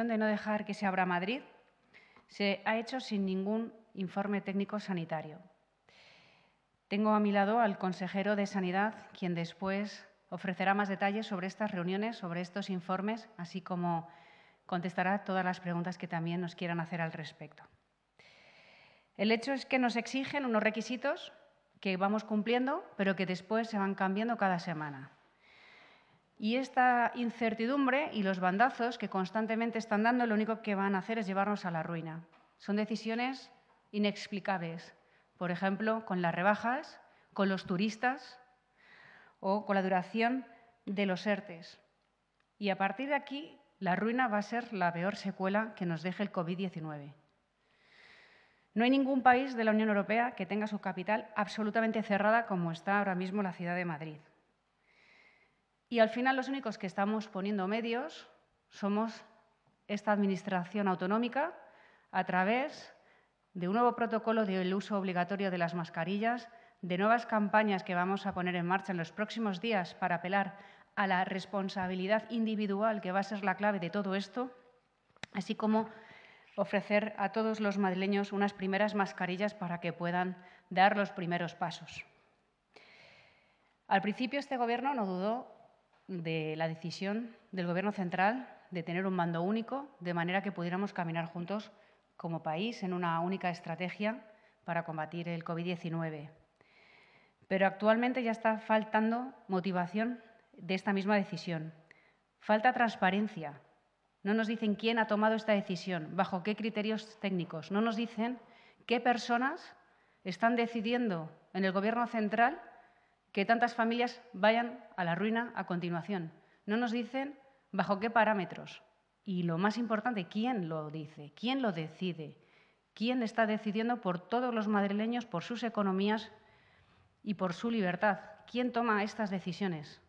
de no dejar que se abra Madrid se ha hecho sin ningún informe técnico sanitario. Tengo a mi lado al consejero de Sanidad, quien después ofrecerá más detalles sobre estas reuniones, sobre estos informes, así como contestará todas las preguntas que también nos quieran hacer al respecto. El hecho es que nos exigen unos requisitos que vamos cumpliendo, pero que después se van cambiando cada semana. Y esta incertidumbre y los bandazos que constantemente están dando lo único que van a hacer es llevarnos a la ruina. Son decisiones inexplicables. Por ejemplo, con las rebajas, con los turistas o con la duración de los ERTES. Y a partir de aquí, la ruina va a ser la peor secuela que nos deje el COVID-19. No hay ningún país de la Unión Europea que tenga su capital absolutamente cerrada como está ahora mismo la ciudad de Madrid. Y al final los únicos que estamos poniendo medios somos esta Administración autonómica a través de un nuevo protocolo del uso obligatorio de las mascarillas, de nuevas campañas que vamos a poner en marcha en los próximos días para apelar a la responsabilidad individual, que va a ser la clave de todo esto, así como ofrecer a todos los madrileños unas primeras mascarillas para que puedan dar los primeros pasos. Al principio este Gobierno no dudó de la decisión del Gobierno central de tener un mando único, de manera que pudiéramos caminar juntos como país en una única estrategia para combatir el COVID-19. Pero actualmente ya está faltando motivación de esta misma decisión. Falta transparencia. No nos dicen quién ha tomado esta decisión, bajo qué criterios técnicos. No nos dicen qué personas están decidiendo en el Gobierno central que tantas familias vayan a la ruina a continuación. No nos dicen bajo qué parámetros. Y lo más importante, ¿quién lo dice? ¿Quién lo decide? ¿Quién está decidiendo por todos los madrileños, por sus economías y por su libertad? ¿Quién toma estas decisiones?